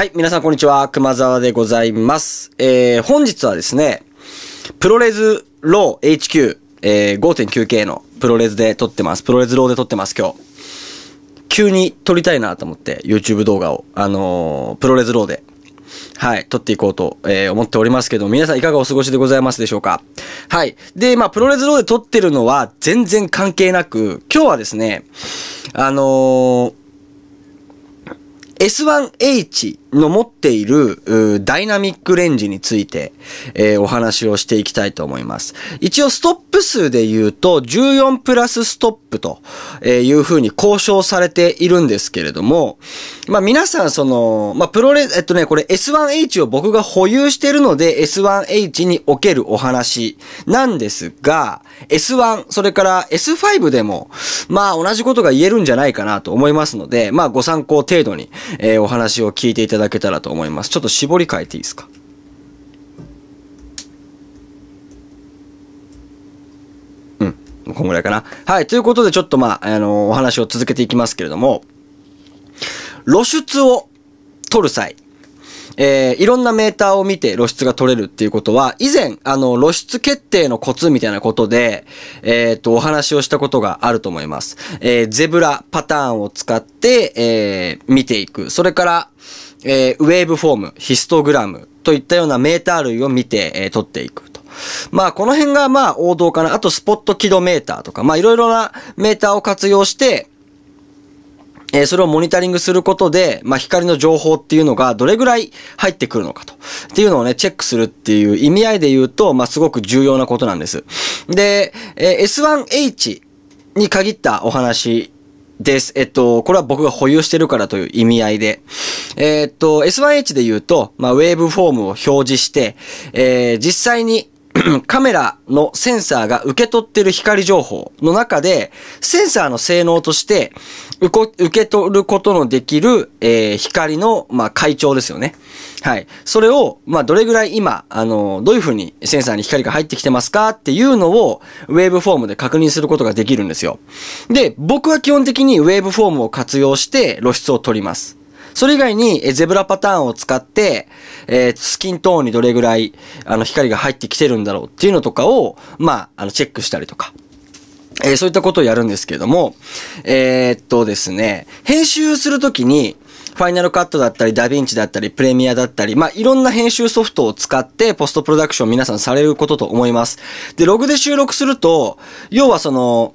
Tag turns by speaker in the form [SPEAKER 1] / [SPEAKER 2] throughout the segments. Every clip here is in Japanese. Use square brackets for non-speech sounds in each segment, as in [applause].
[SPEAKER 1] はい、皆さんこんにちは。熊沢でございます。えー、本日はですね、プロレズロー HQ、えー、5.9K のプロレズで撮ってます。プロレズローで撮ってます、今日。急に撮りたいなと思って、YouTube 動画を、あのー、プロレズローで、はい、撮っていこうと、えー、思っておりますけど、皆さんいかがお過ごしでございますでしょうかはい。で、まあ、プロレズローで撮ってるのは全然関係なく、今日はですね、あのー S1H の持っているダイナミックレンジについて、えー、お話をしていきたいと思います。一応ストップ数で言うと14プラスストップというふうに交渉されているんですけれども、まあ皆さんその、まあプロレ、えっとね、これ S1H を僕が保有しているので S1H におけるお話なんですが、S1、それから S5 でも、まあ同じことが言えるんじゃないかなと思いますので、まあご参考程度にえー、お話を聞いていただけたらと思います。ちょっと絞り替えていいですかうん。こんぐらいかな。はい。ということで、ちょっとまあ、あのー、お話を続けていきますけれども、露出を取る際、えー、いろんなメーターを見て露出が取れるっていうことは、以前、あの、露出決定のコツみたいなことで、えー、っと、お話をしたことがあると思います。えー、ゼブラパターンを使って、えー、見ていく。それから、えー、ウェーブフォーム、ヒストグラムといったようなメーター類を見て、えー、取っていく。まあ、この辺がまあ王道かな。あと、スポットキロメーターとか、まあ、いろいろなメーターを活用して、えそれをモニタリングすることで、まあ、光の情報っていうのがどれぐらい入ってくるのかと。っていうのをね、チェックするっていう意味合いで言うと、まあ、すごく重要なことなんです。で、え S1H に限ったお話です。えっと、これは僕が保有してるからという意味合いで。えー、っと、S1H で言うと、まあ、ウェーブフォームを表示して、えー、実際に [coughs] カメラのセンサーが受け取ってる光情報の中で、センサーの性能として、受け、受け取ることのできる、えー、光の、まあ、会長ですよね。はい。それを、まあ、どれぐらい今、あの、どういうふうにセンサーに光が入ってきてますかっていうのを、ウェーブフォームで確認することができるんですよ。で、僕は基本的にウェーブフォームを活用して露出を取ります。それ以外に、ゼブラパターンを使って、えー、スキントーンにどれぐらい、あの、光が入ってきてるんだろうっていうのとかを、まあ、あの、チェックしたりとか。えー、そういったことをやるんですけれども、えー、っとですね、編集するときに、ファイナルカットだったり、ダヴィンチだったり、プレミアだったり、まあ、いろんな編集ソフトを使って、ポストプロダクション皆さんされることと思います。で、ログで収録すると、要はその、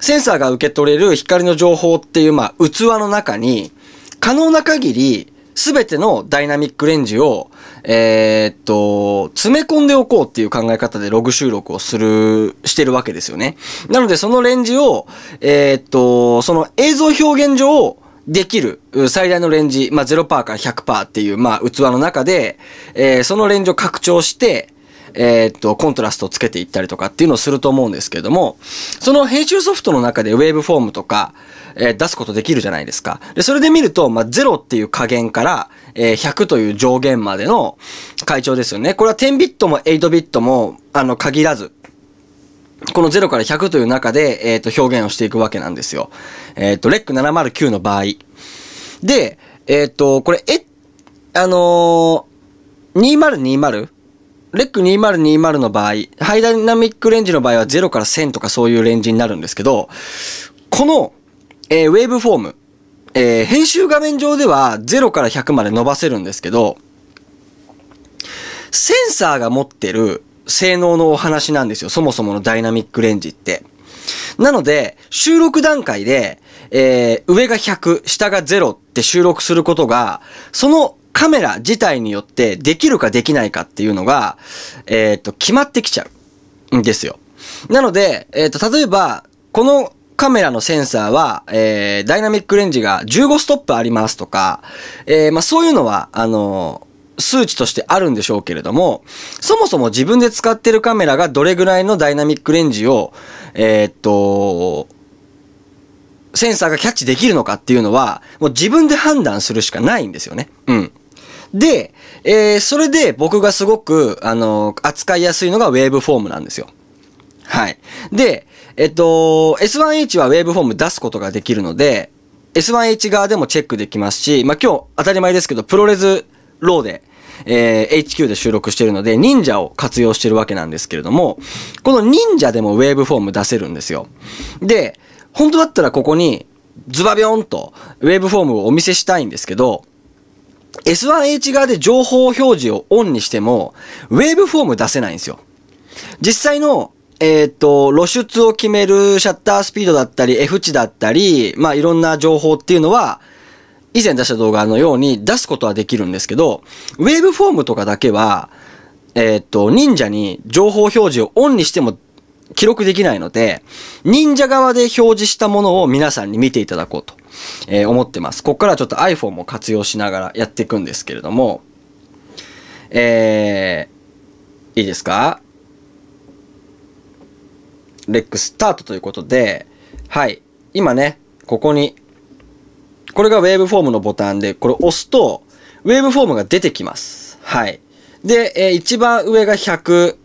[SPEAKER 1] センサーが受け取れる光の情報っていう、まあ、器の中に、可能な限り、すべてのダイナミックレンジを、えー、っと、詰め込んでおこうっていう考え方でログ収録をする、してるわけですよね。なのでそのレンジを、えー、っと、その映像表現上、できる最大のレンジ、まあ、0%から100%っていう、まあ、器の中で、えー、そのレンジを拡張して、えー、っと、コントラストをつけていったりとかっていうのをすると思うんですけれども、その編集ソフトの中でウェーブフォームとか、えー、出すことできるじゃないですか。で、それで見ると、まあ、0っていう加減から、えー、100という上限までの階調ですよね。これは10ビットも8ビットも、あの、限らず、この0から100という中で、えっ、と、表現をしていくわけなんですよ。えっ、と、レック709の場合。で、えっ、と、これ、え、あのー、2020レック2020の場合、ハイダイナミックレンジの場合は0から1000とかそういうレンジになるんですけど、この、えー、ウェーブフォーム、えー、編集画面上では0から100まで伸ばせるんですけど、センサーが持ってる性能のお話なんですよ。そもそものダイナミックレンジって。なので、収録段階で、えー、上が100、下が0って収録することが、そのカメラ自体によってできるかできないかっていうのが、えっ、ー、と、決まってきちゃうんですよ。なので、えっ、ー、と、例えば、このカメラのセンサーは、えー、ダイナミックレンジが15ストップありますとか、えー、まあそういうのは、あのー、数値としてあるんでしょうけれども、そもそも自分で使ってるカメラがどれぐらいのダイナミックレンジを、えー、っと、センサーがキャッチできるのかっていうのは、もう自分で判断するしかないんですよね。うん。で、えー、それで僕がすごく、あのー、扱いやすいのがウェーブフォームなんですよ。はい。で、えっと、S1H はウェーブフォーム出すことができるので、S1H 側でもチェックできますし、まあ、今日当たり前ですけど、プロレスローで、えー、HQ で収録してるので、忍者を活用してるわけなんですけれども、この忍者でもウェーブフォーム出せるんですよ。で、本当だったらここに、ズバビョンとウェーブフォームをお見せしたいんですけど、S1H 側で情報表示をオンにしても、ウェーブフォーム出せないんですよ。実際の、えっ、ー、と、露出を決めるシャッタースピードだったり、F 値だったり、まあいろんな情報っていうのは、以前出した動画のように出すことはできるんですけど、ウェーブフォームとかだけは、えっ、ー、と、忍者に情報表示をオンにしても記録できないので、忍者側で表示したものを皆さんに見ていただこうと、えー、思ってます。ここからちょっと iPhone も活用しながらやっていくんですけれども、えー、いいですかレックスタートということで、はい。今ね、ここに、これがウェーブフォームのボタンで、これ押すと、ウェーブフォームが出てきます。はい。で、えー、一番上が100、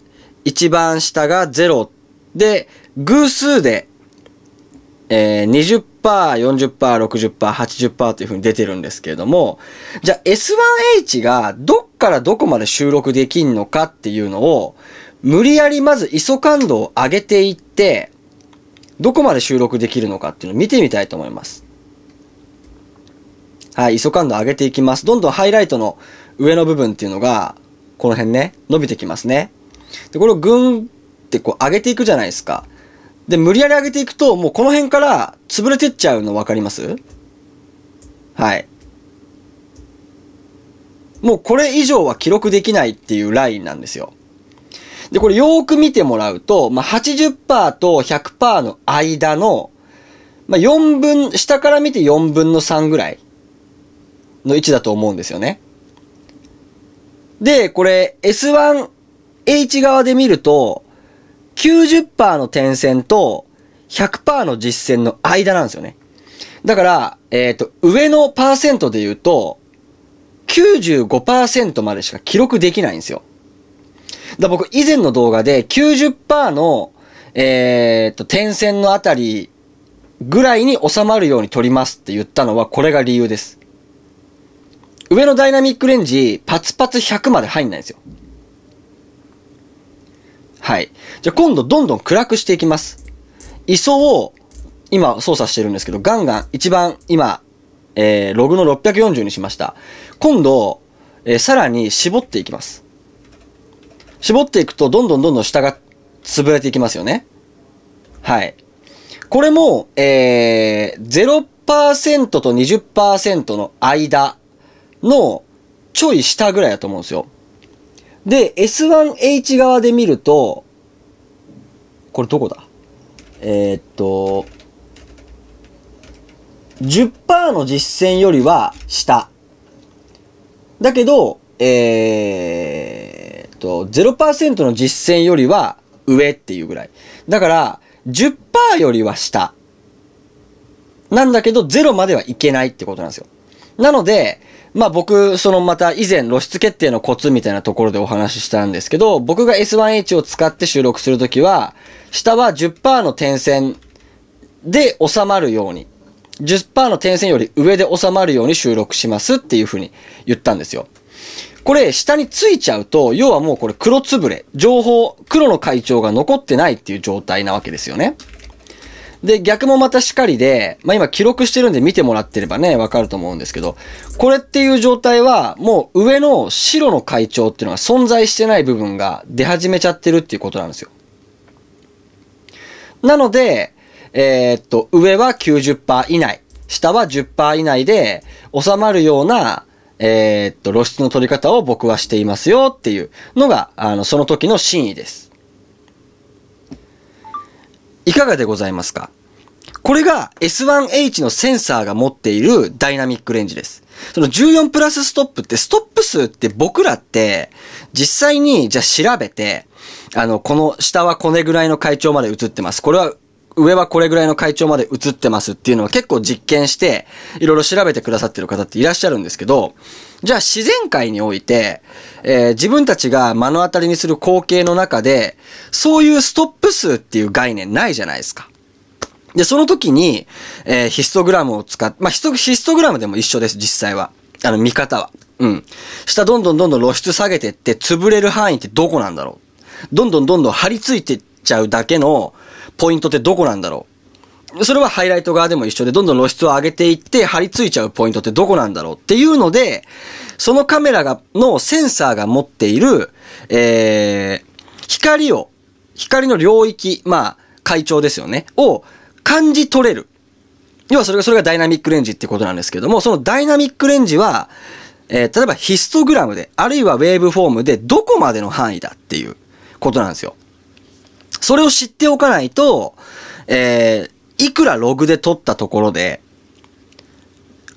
[SPEAKER 1] 一番下が0で、偶数で、えー、20%、40%、60%、80%というふうに出てるんですけれども、じゃあ S1H がどっからどこまで収録できんのかっていうのを、無理やりまず ISO 感度を上げていって、どこまで収録できるのかっていうのを見てみたいと思います。はい、ISO 感度上げていきます。どんどんハイライトの上の部分っていうのが、この辺ね、伸びてきますね。で、これをぐんってこう上げていくじゃないですか。で、無理やり上げていくと、もうこの辺から潰れてっちゃうの分かりますはい。もうこれ以上は記録できないっていうラインなんですよ。で、これよーく見てもらうと、まあ、80%と100%の間の、まあ、4分、下から見て4分の3ぐらいの位置だと思うんですよね。で、これ S1H 側で見ると、90%の点線と100%の実線の間なんですよね。だから、えっ、ー、と、上のパーセントで言うと、95%までしか記録できないんですよ。だ僕、以前の動画で90%の、えっ、ー、と、点線のあたりぐらいに収まるように撮りますって言ったのは、これが理由です。上のダイナミックレンジ、パツパツ100まで入んないんですよ。はい。じゃあ今度どんどん暗くしていきます。相を今操作してるんですけど、ガンガン一番今、えー、ログの640にしました。今度、えー、さらに絞っていきます。絞っていくとどんどんどんどん下が潰れていきますよね。はい。これも、えー、0%と20%の間のちょい下ぐらいだと思うんですよ。で、S1H 側で見ると、これどこだえー、っと、10%の実践よりは下。だけど、えー、っと、0%の実践よりは上っていうぐらい。だから、10%よりは下。なんだけど、0まではいけないってことなんですよ。なので、まあ僕、そのまた以前露出決定のコツみたいなところでお話ししたんですけど、僕が S1H を使って収録するときは、下は10%の点線で収まるように、10%の点線より上で収まるように収録しますっていうふうに言ったんですよ。これ下についちゃうと、要はもうこれ黒つぶれ、情報、黒の会長が残ってないっていう状態なわけですよね。で、逆もまたしかりで、まあ、今記録してるんで見てもらってればね、わかると思うんですけど、これっていう状態は、もう上の白の階調っていうのが存在してない部分が出始めちゃってるっていうことなんですよ。なので、えー、っと、上は90%以内、下は10%以内で収まるような、えー、っと、露出の取り方を僕はしていますよっていうのが、あの、その時の真意です。いかがでございますかこれが S1H のセンサーが持っているダイナミックレンジです。その14プラスストップってストップ数って僕らって実際にじゃあ調べてあのこの下はこれぐらいの階調まで映ってます。これは上はこれぐらいの会長まで映ってますっていうのは結構実験して、いろいろ調べてくださってる方っていらっしゃるんですけど、じゃあ自然界において、えー、自分たちが目の当たりにする光景の中で、そういうストップ数っていう概念ないじゃないですか。で、その時に、えー、ヒストグラムを使って、まあヒスト、ヒストグラムでも一緒です、実際は。あの、見方は。うん。下どんどんどんどん露出下げてって、潰れる範囲ってどこなんだろう。どんどんどんどん張り付いてっちゃうだけの、ポイントってどこなんだろうそれはハイライト側でも一緒で、どんどん露出を上げていって、張り付いちゃうポイントってどこなんだろうっていうので、そのカメラが、のセンサーが持っている、えー、光を、光の領域、まあ、会長ですよね、を感じ取れる。要はそれが、それがダイナミックレンジってことなんですけども、そのダイナミックレンジは、えー、例えばヒストグラムで、あるいはウェーブフォームで、どこまでの範囲だっていうことなんですよ。それを知っておかないと、えー、いくらログで撮ったところで、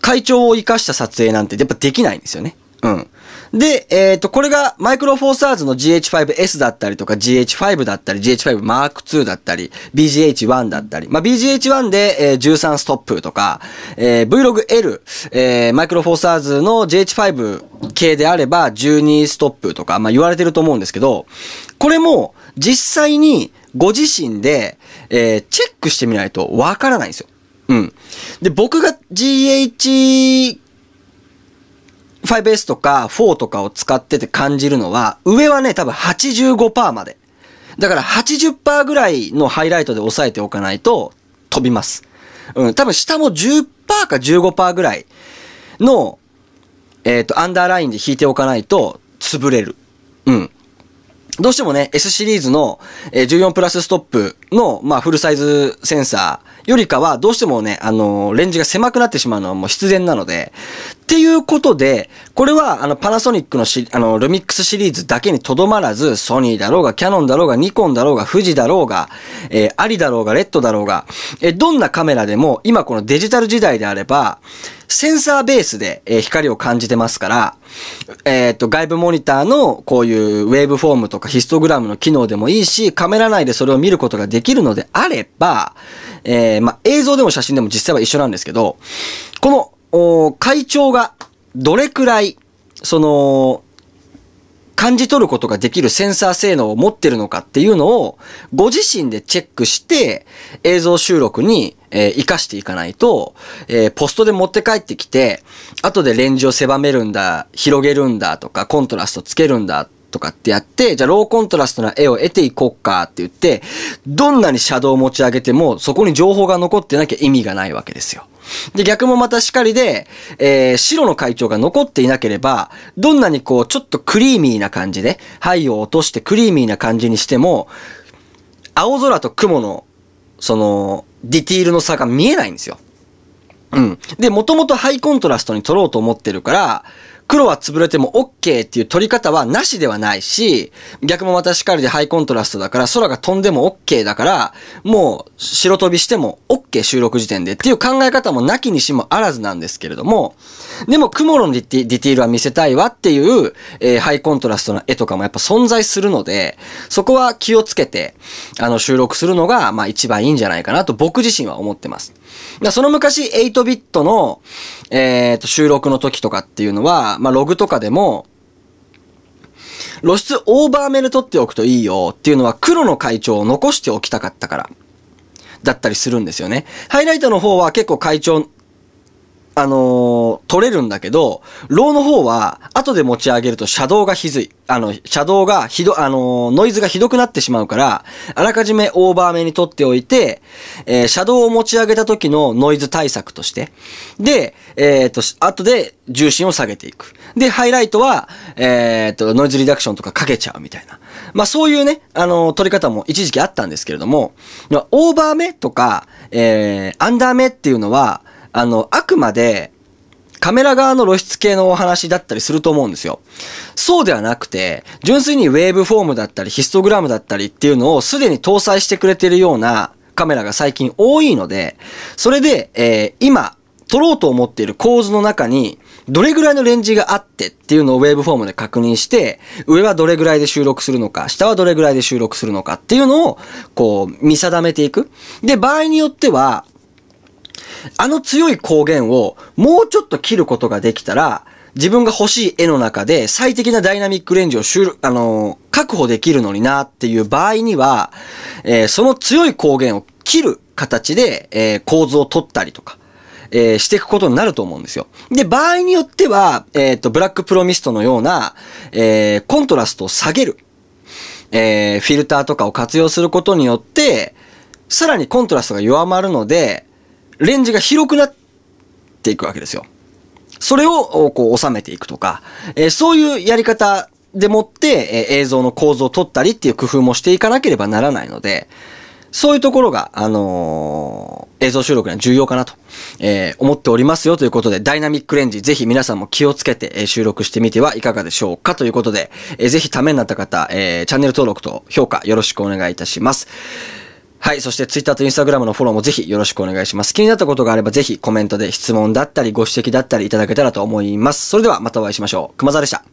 [SPEAKER 1] 会長を活かした撮影なんてやっぱできないんですよね。うん。で、えっ、ー、と、これがマイクロフォーサーズの GH5S だったりとか GH5 だったり GH5 Mark だったり BGH1 だったり、まあ、BGH1 で、えー、13ストップとか、えー、Vlog-L、えー、マイクロフォーサーズの GH5 系であれば12ストップとか、まあ、言われてると思うんですけど、これも実際にご自身で、えー、チェックしてみないとわからないんですよ。うん。で、僕が GH 5S とか4とかを使ってて感じるのは、上はね、多分85%まで。だから80%ぐらいのハイライトで押さえておかないと飛びます。うん、多分下も10%か15%ぐらいの、えっ、ー、と、アンダーラインで引いておかないと潰れる。うん。どうしてもね、S シリーズの14プラスストップの、まあ、フルサイズセンサーよりかは、どうしてもね、あのー、レンジが狭くなってしまうのはもう必然なので、っていうことで、これはあのパナソニックのしあのルミックスシリーズだけにとどまらず、ソニーだろうが、キャノンだろうが、ニコンだろうが、富士だろうが、えー、アリだろうが、レッドだろうが、えー、どんなカメラでも、今このデジタル時代であれば、センサーベースで、えー、光を感じてますから、えっ、と、外部モニターのこういうウェーブフォームとかヒストグラムの機能でもいいし、カメラ内でそれを見ることができるのであれば、えー、ま映像でも写真でも実際は一緒なんですけど、このお会長がどれくらい、その、感じ取ることができるセンサー性能を持ってるのかっていうのを、ご自身でチェックして、映像収録に、えー、活かしていかないと、えー、ポストで持って帰ってきて、後でレンジを狭めるんだ、広げるんだとか、コントラストつけるんだとかってやって、じゃあローコントラストな絵を得ていこうかって言って、どんなにシャドウを持ち上げても、そこに情報が残ってなきゃ意味がないわけですよ。で、逆もまたしかりで、えー、白の会長が残っていなければ、どんなにこう、ちょっとクリーミーな感じで、灰を落としてクリーミーな感じにしても、青空と雲の、その、ディティールの差が見えないんですよ。うん。で、もともとハイコントラストに撮ろうと思ってるから、黒は潰れても OK っていう取り方はなしではないし、逆もまたしかりでハイコントラストだから、空が飛んでも OK だから、もう白飛びしても OK 収録時点でっていう考え方もなきにしもあらずなんですけれども、でも雲のディティールは見せたいわっていう、えー、ハイコントラストの絵とかもやっぱ存在するので、そこは気をつけて、あの収録するのが、まあ一番いいんじゃないかなと僕自身は思ってます。だその昔8ビットの、えっ、と、収録の時とかっていうのは、まあ、ログとかでも、露出オーバーメで取っておくといいよっていうのは黒の会長を残しておきたかったから。だったりするんですよね。ハイライトの方は結構会長あのー、取れるんだけど、ローの方は、後で持ち上げるとシャドウがひずい。あの、シャドウがひど、あのー、ノイズがひどくなってしまうから、あらかじめオーバー目に取っておいて、えー、シャドウを持ち上げた時のノイズ対策として。で、えっ、と、後で重心を下げていく。で、ハイライトは、えっ、と、ノイズリダクションとかかけちゃうみたいな。まあ、そういうね、あの取り方も一時期あったんですけれども、オーバー目とか、えー、アンダー目っていうのは、あの、あくまで、カメラ側の露出系のお話だったりすると思うんですよ。そうではなくて、純粋にウェーブフォームだったり、ヒストグラムだったりっていうのをすでに搭載してくれてるようなカメラが最近多いので、それで、えー、今、撮ろうと思っている構図の中に、どれぐらいのレンジがあってっていうのをウェーブフォームで確認して、上はどれぐらいで収録するのか、下はどれぐらいで収録するのかっていうのを、こう、見定めていく。で、場合によっては、あの強い光源をもうちょっと切ることができたら、自分が欲しい絵の中で最適なダイナミックレンジを収あのー、確保できるのになっていう場合には、えー、その強い光源を切る形で、えー、構図を取ったりとか、えー、していくことになると思うんですよ。で、場合によっては、えっ、ー、と、ブラックプロミストのような、えー、コントラストを下げる、えー、フィルターとかを活用することによって、さらにコントラストが弱まるので、レンジが広くなっていくわけですよ。それをこう収めていくとか、えー、そういうやり方でもって、えー、映像の構造を取ったりっていう工夫もしていかなければならないので、そういうところが、あのー、映像収録には重要かなと、えー、思っておりますよということで、ダイナミックレンジ、ぜひ皆さんも気をつけて、え収録してみてはいかがでしょうかということで、えー、ぜひためになった方、えー、チャンネル登録と評価よろしくお願いいたします。はい。そして Twitter と Instagram のフォローもぜひよろしくお願いします。気になったことがあればぜひコメントで質問だったりご指摘だったりいただけたらと思います。それではまたお会いしましょう。熊沢でした。